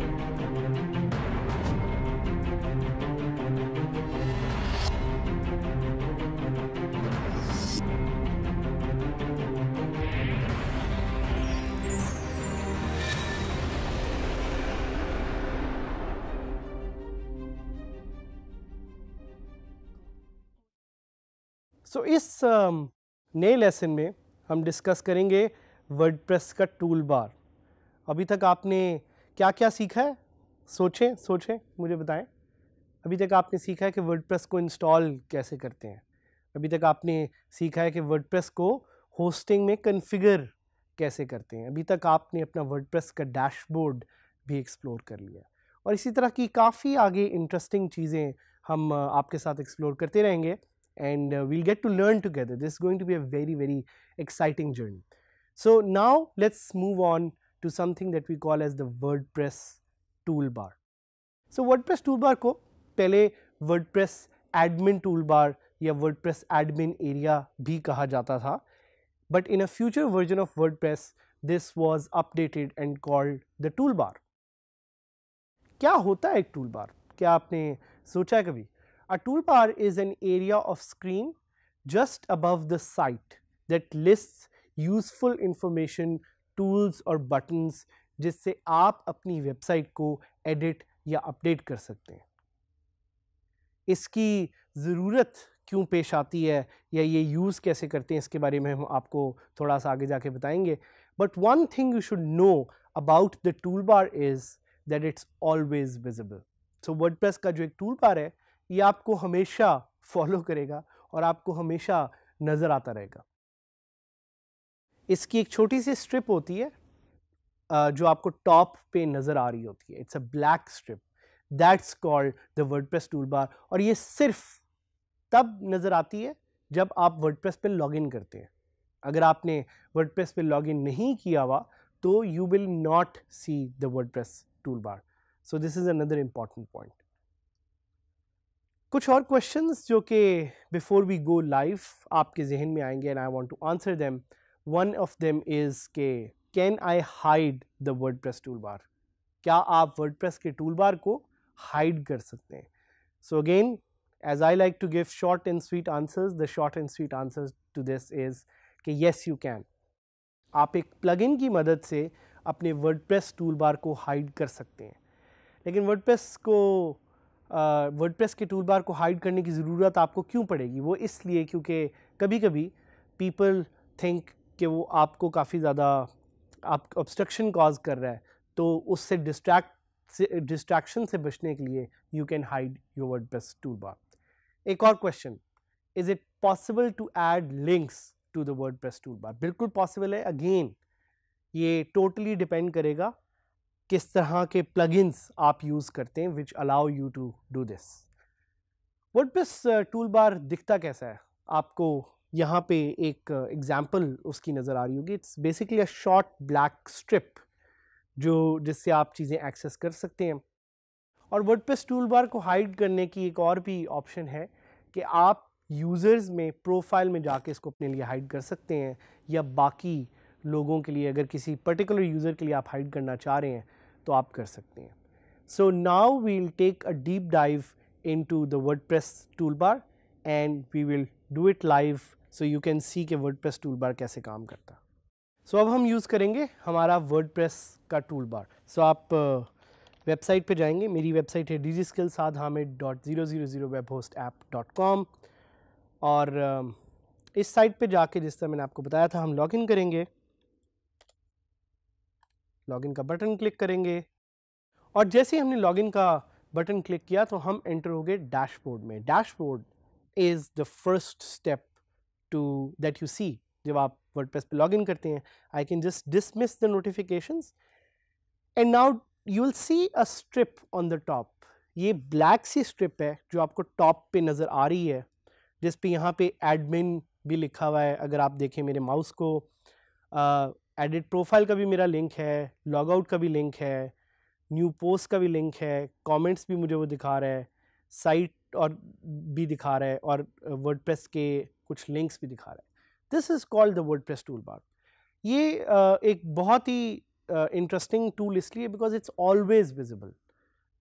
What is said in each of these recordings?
सो so, इस um, नए lesson में हम डिस्कस करेंगे वर्डप्रेस का टूल बार अभी तक आपने क्या क्या सीखा है सोचें सोचें मुझे बताएं अभी तक आपने सीखा है कि वर्ड को इंस्टॉल कैसे करते हैं अभी तक आपने सीखा है कि वर्ड को होस्टिंग में कन्फिगर कैसे करते हैं अभी तक आपने अपना वर्ड का डैशबोर्ड भी एक्सप्लोर कर लिया और इसी तरह की काफ़ी आगे इंटरेस्टिंग चीज़ें हम आपके साथ एक्सप्लोर करते रहेंगे and we'll get to learn together this going to be a very very exciting journey so now let's move on to something that we call as the WordPress toolbar. So WordPress toolbar ko pehle WordPress admin toolbar ya WordPress admin area bhi kaha jata tha. but in a future version of WordPress this was updated and called the toolbar. क्या होता है एक toolbar? क्या आपने सोचा है कभी A toolbar is an area of screen just above the site that lists useful information tools और बटन्स जिससे आप अपनी वेबसाइट को एडिट या अपडेट कर सकते हैं इसकी ज़रूरत क्यों पेश आती है या ये यूज़ कैसे करते हैं इसके बारे में हम आपको थोड़ा सा आगे जाके बताएंगे but one thing you should know about the tool bar is that it's always visible so Word का जो एक टूल बार है ये आपको हमेशा फॉलो करेगा और आपको हमेशा नज़र आता रहेगा इसकी एक छोटी सी स्ट्रिप होती है जो आपको टॉप पे नज़र आ रही होती है it's a black strip that's called the WordPress tool bar और ये सिर्फ तब नज़र आती है जब आप वर्डप्रेस पे लॉगिन करते हैं अगर आपने वर्डप्रेस पे लॉगिन नहीं किया हुआ तो you will not see the WordPress tool bar so this is another important point कुछ और क्वेश्चंस जो कि बिफ़ोर वी गो लाइव आपके जहन में आएंगे and I want to answer them one of them is के can I hide the WordPress toolbar क्या आप वर्ड प्रेस के टूल बार को हाइड कर सकते हैं so again as I like to give short and sweet answers the short and sweet answers to this is के yes you can आप एक प्लग इन की मदद से अपने वर्ड प्रेस टूल बार को हाइड कर सकते हैं लेकिन वर्ड प्रेस को वर्ड प्रेस के टूल बार को हाइड करने की ज़रूरत आपको क्यों पड़ेगी वो इसलिए क्योंकि कभी कभी पीपल थिंक कि वो आपको काफ़ी ज़्यादा आप ऑब्स्ट्रक्शन कॉज कर रहा है तो उससे डिस्ट्रैक्ट से डिस्ट्रैक्शन से बचने के लिए you can hide your WordPress toolbar एक और question is it possible to add links to the WordPress toolbar बिल्कुल पॉसिबल है अगेन ये टोटली डिपेंड करेगा किस तरह के प्लगइन्स आप यूज़ करते हैं which allow you to do this WordPress toolbar दिखता कैसा है आपको यहाँ पे एक एग्ज़ाम्पल उसकी नज़र आ रही होगी it's basically a short black strip जो जिससे आप चीज़ें एक्सेस कर सकते हैं और वर्डप्रेस टूल बार को हाइड करने की एक और भी ऑप्शन है कि आप यूज़र्स में प्रोफाइल में जाके इसको अपने लिए हाइड कर सकते हैं या बाकी लोगों के लिए अगर किसी पर्टिकुलर यूज़र के लिए आप हाइड करना चाह रहे हैं तो आप कर सकते हैं so take a deep dive into the WordPress toolbar and we will do it live so you can see के वर्ड प्रेस टूल बार कैसे काम करता सो so, अब हम यूज़ करेंगे हमारा वर्ड प्रेस का टूल बार सो आप वेबसाइट पे जाएंगे मेरी वेबसाइट है जी स्किल साध Hamid dot zero zero zero web host app dot com और इस साइट पे जाके जिस तरह मैंने आपको बताया था हम लॉगिन करेंगे लॉगिन का बटन क्लिक करेंगे और जैसे ही हमने लॉगिन का बटन क्लिक किया तो हम एंटर हो गए डैशबोर्ड में dashboard is the first step to that you see जब आप वर्ड प्रेस पर लॉग इन करते हैं I can just dismiss the notification and now you will see a strip on the top ये black सी strip है जो आपको टॉप पे नज़र आ रही है जिस पे यहाँ पे एडमिन भी लिखा हुआ है अगर आप देखें मेरे माउस को एडिट uh, प्रोफाइल का भी मेरा लिंक है लॉग आउट का भी लिंक है न्यू पोस्ट का भी लिंक है कमेंट्स भी मुझे वो दिखा रहा है साइट और भी दिखा रहा है और वर्ड के कुछ लिंक्स भी दिखा रहा है this is called the WordPress toolbar ये एक बहुत ही इंटरेस्टिंग टूल इसलिए because it's always visible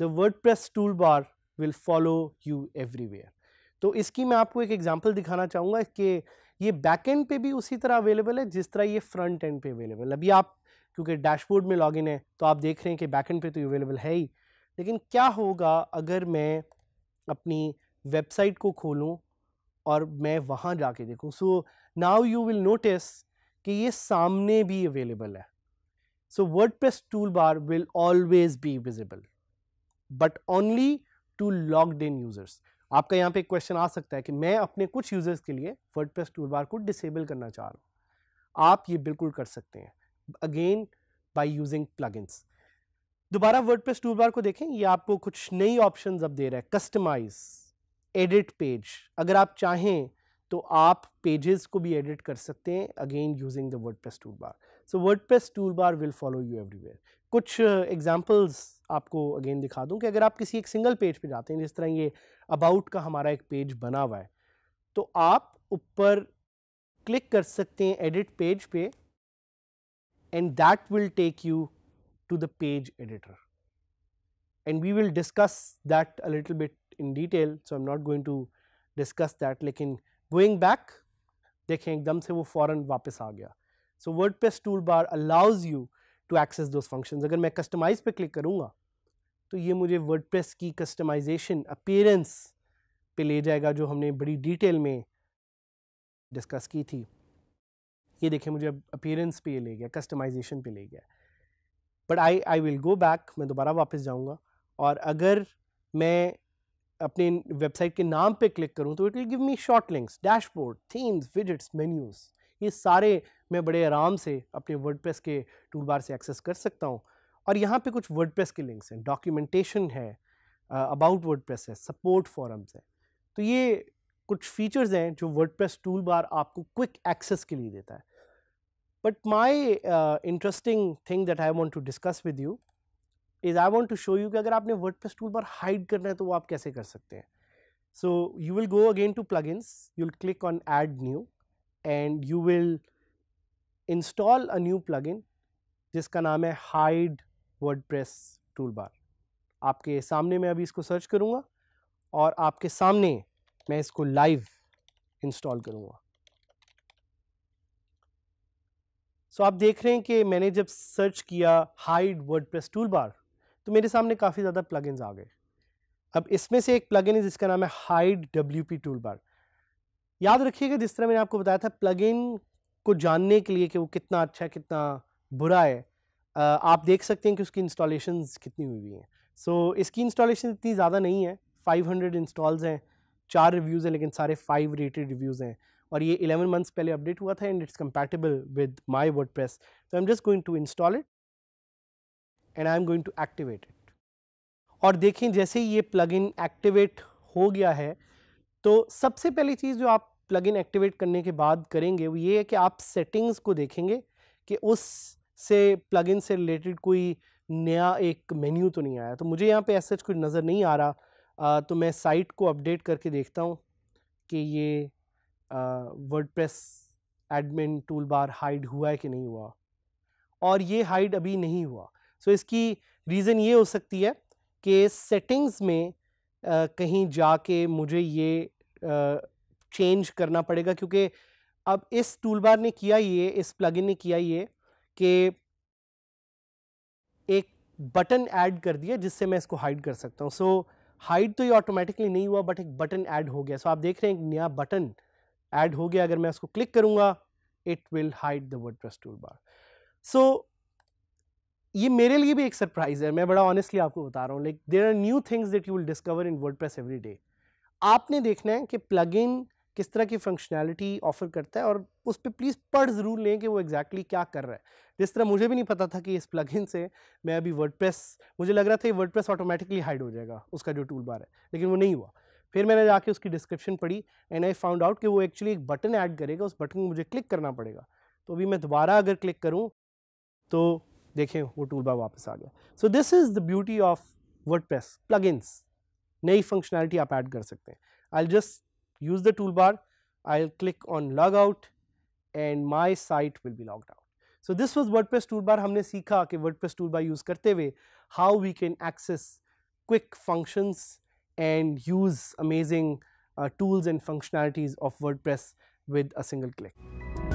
the WordPress toolbar will follow you everywhere तो इसकी मैं आपको एक एग्जांपल दिखाना चाहूँगा कि ये बैक एंड पे भी उसी तरह अवेलेबल है जिस तरह ये फ्रंट एंड पे अवेलेबल अभी आप क्योंकि डैशबोर्ड में लॉगिन है तो आप देख रहे हैं कि बैक एंड पे तो अवेलेबल है ही लेकिन क्या होगा अगर मैं अपनी वेबसाइट को खोलूँ और मैं वहां जाके देखूँ so now you will notice कि ये सामने भी अवेलेबल है so WordPress toolbar will always be visible but only to logged in users आपका यहाँ पे क्वेश्चन आ सकता है कि मैं अपने कुछ यूज़र्स के लिए वर्ड प्रेस टूल बार को डिसेबल करना चाह रहा हूँ आप ये बिल्कुल कर सकते हैं अगेन बाई यूजिंग प्लगइन्स दोबारा वर्ड प्रेस टूल बार को देखें ये आपको कुछ नई ऑप्शन अब दे रहा है कस्टमाइज एडिट पेज अगर आप चाहें तो आप पेजेस को भी एडिट कर सकते हैं again using the WordPress tool bar so WordPress toolbar will follow you everywhere कुछ एग्जाम्पल्स uh, आपको अगेन दिखा दूं कि अगर आप किसी एक सिंगल पेज पे जाते हैं जिस तरह ये अबाउट का हमारा एक पेज बना हुआ है तो आप ऊपर क्लिक कर सकते हैं एडिट पेज पे and that will take you to the page editor and we will discuss that a little bit in detail. So, I am not going to discuss that लेकिन going back देखें एकदम से वो फ़ौरन वापस आ गया so WordPress toolbar allows you to access those function अगर मैं कस्टमाइज पे क्लिक करूँगा तो ये मुझे वर्ड प्रेस की कस्टमाइजेशन अपेयरेंस पे ले जाएगा जो हमने बड़ी डिटेल में डिस्कस की थी ये देखें मुझे अब अपेयरेंस पे ये ले गया कस्टमाइजेशन पे ले गया but I I will go back मैं दोबारा वापस जाऊँगा और अगर मैं अपने वेबसाइट के नाम पे क्लिक करूँ तो it will give me short links dashboard themes visits menus ये सारे मैं बड़े आराम से अपने वर्ड के टूल बार से एक्सेस कर सकता हूँ और यहाँ पे कुछ वर्ड के लिंक्स हैं डॉक्यूमेंटेशन है अबाउट वर्ड प्रेस है सपोर्ट फॉरम्स है तो ये कुछ फीचर्स हैं जो वर्डप्रेस टूल बार आपको क्विक एक्सेस के लिए देता है But my uh, interesting thing that I want to discuss with you is I want to show you कि अगर आपने WordPress toolbar hide करना है तो वो आप कैसे कर सकते हैं So you will go again to plugins, you'll click on add new and you will install a new plugin जिसका नाम है hide WordPress toolbar. आपके सामने मैं अभी इसको सर्च करूँगा और आपके सामने मैं इसको लाइव इंस्टॉल करूँगा सो आप देख रहे हैं कि मैंने जब सर्च किया hide WordPress toolbar तो मेरे सामने काफ़ी ज़्यादा प्लगइन्स आ गए अब इसमें से एक प्लगइन है जिसका नाम है hide W P toolbar याद रखिएगा जिस तरह मैंने आपको बताया था प्लगइन को जानने के लिए कि वो कितना अच्छा है कितना बुरा है आप देख सकते हैं कि उसकी इंस्टॉलेशन कितनी हुई हुई हैं सो so, इसकी इंस्टॉलेशन इतनी ज़्यादा नहीं है 500 इंस्टॉल्स हैं चार रिव्यूज़ हैं लेकिन सारे फाइव रेटेड रिव्यूज़ हैं और ये 11 मंथ्स पहले अपडेट हुआ था and it's compatible with my WordPress so I am just going to install it and I am going to activate it और देखें जैसे ही ये इन एक्टिवेट हो गया है तो सबसे पहली चीज़ जो आप इन एक्टिवेट करने के बाद करेंगे वो ये है कि आप सेटिंग्स को देखेंगे कि उस से इन से रिलेटेड कोई नया एक मेन्यू तो नहीं आया तो मुझे यहाँ पे ऐसा कुछ नज़र नहीं आ रहा आ, तो मैं साइट को अपडेट करके देखता हूँ कि ये WordPress admin toolbar hide हुआ है कि नहीं हुआ और ये हाइड अभी नहीं हुआ सो so, इसकी रीज़न ये हो सकती है कि सेटिंग्स में आ, कहीं जाके मुझे ये आ, चेंज करना पड़ेगा क्योंकि अब इस टूल बार ने किया ये इस प्लगइन ने किया ये कि एक बटन ऐड कर दिया जिससे मैं इसको हाइड कर सकता हूँ सो so, हाइड तो ये ऑटोमेटिकली नहीं हुआ बट एक बटन ऐड हो गया सो so, आप देख रहे हैं एक नया बटन ऐड हो गया अगर मैं इसको क्लिक करूंगा it will hide the WordPress tool bar so ये मेरे लिए भी एक सरप्राइज़ है मैं बड़ा ऑनेस्टली आपको बता रहा हूँ like there are new things that you will discover in WordPress every day आपने देखना है कि इन किस तरह की फंक्शनैलिटी ऑफर करता है और उस पर प्लीज़ पढ़ ज़रूर लें कि वो एग्जैक्टली exactly क्या कर रहा है जिस तरह मुझे भी नहीं पता था कि इस प्लगइन से मैं अभी वर्डप्रेस मुझे लग रहा था ये वर्डप्रेस ऑटोमेटिकली हाइड हो जाएगा उसका जो टूल बार है लेकिन वो नहीं हुआ फिर मैंने जाके उसकी डिस्क्रिप्शन पढ़ी एंड आई फाउंड आउट कि वो एक्चुअली एक बटन ऐड करेगा उस बटन को मुझे क्लिक करना पड़ेगा तो अभी मैं दोबारा अगर क्लिक करूँ तो देखें वो टूल बार वापस आ गया so this is the beauty of WordPress plugins नई फंक्शनैलिटी आप ऐड कर सकते हैं I just use the tool toolbar I click on log out and my site will be logged out so this was WordPress toolbar हमने सीखा कि WordPress toolbar use करते हुए how we can access quick functions and use amazing uh, tools and functionalities of WordPress with a single click.